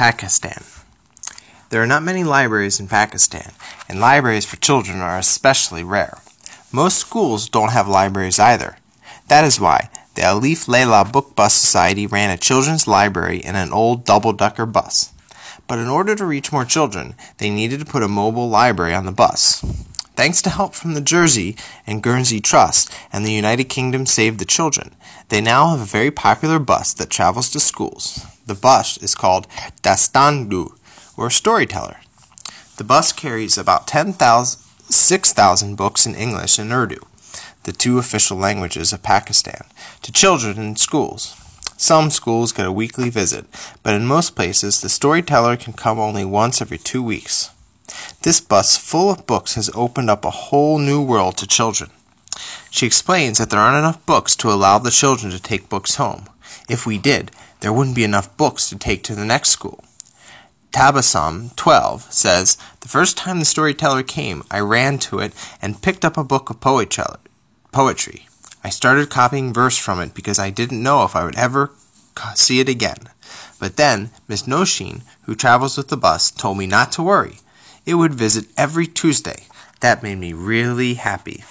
Pakistan. There are not many libraries in Pakistan, and libraries for children are especially rare. Most schools don't have libraries either. That is why the Alif Layla Book Bus Society ran a children's library in an old double decker bus. But in order to reach more children, they needed to put a mobile library on the bus. Thanks to help from the Jersey and Guernsey Trust and the United Kingdom Save the Children, they now have a very popular bus that travels to schools. The bus is called Dastandu, or Storyteller. The bus carries about 6,000 books in English and Urdu, the two official languages of Pakistan, to children in schools. Some schools get a weekly visit, but in most places the storyteller can come only once every two weeks. This bus full of books has opened up a whole new world to children. She explains that there aren't enough books to allow the children to take books home. If we did, there wouldn't be enough books to take to the next school. Tabasam 12 says, The first time the storyteller came, I ran to it and picked up a book of poetry. I started copying verse from it because I didn't know if I would ever see it again. But then Miss Noshin, who travels with the bus, told me not to worry it would visit every Tuesday. That made me really happy.